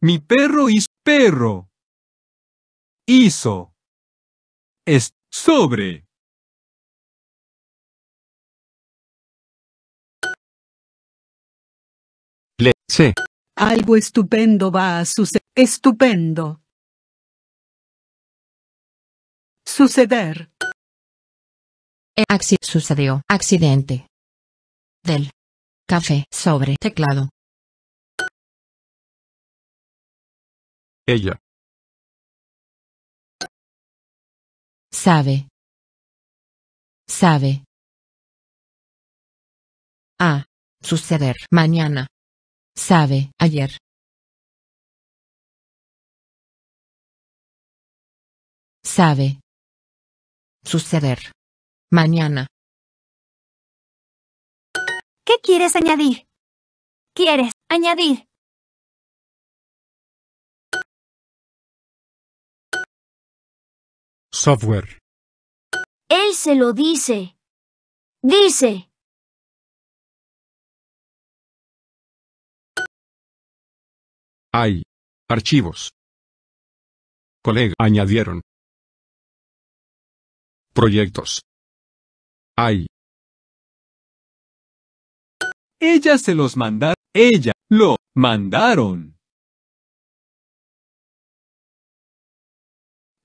Mi perro hizo perro. Hizo. Es sobre. Le sé. Algo estupendo va a suceder. Estupendo. Suceder. E sucedió. Accidente. Del. Café sobre teclado. Ella. Sabe. Sabe. A. Suceder mañana. Sabe ayer. Sabe. Suceder. Mañana. ¿Qué quieres añadir? ¿Quieres añadir Software. Él se lo dice. Dice. Hay. Archivos. Colega. Añadieron. Proyectos. Hay. Ella se los mandó. Ella lo mandaron.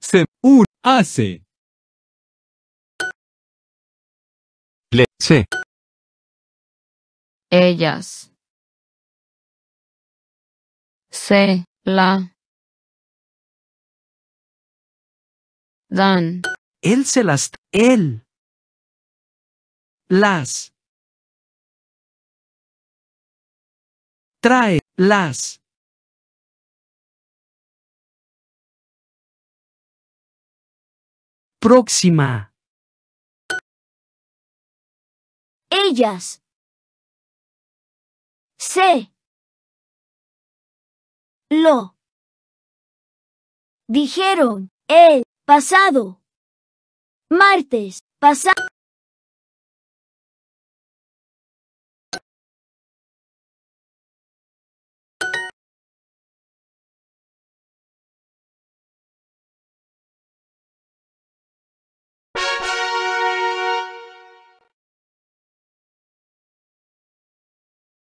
Se hace. Le se. Ellas. Se la dan. Él se las él las trae las Próxima. Ellas. Se. Lo. Dijeron. El pasado. Martes. Pasado.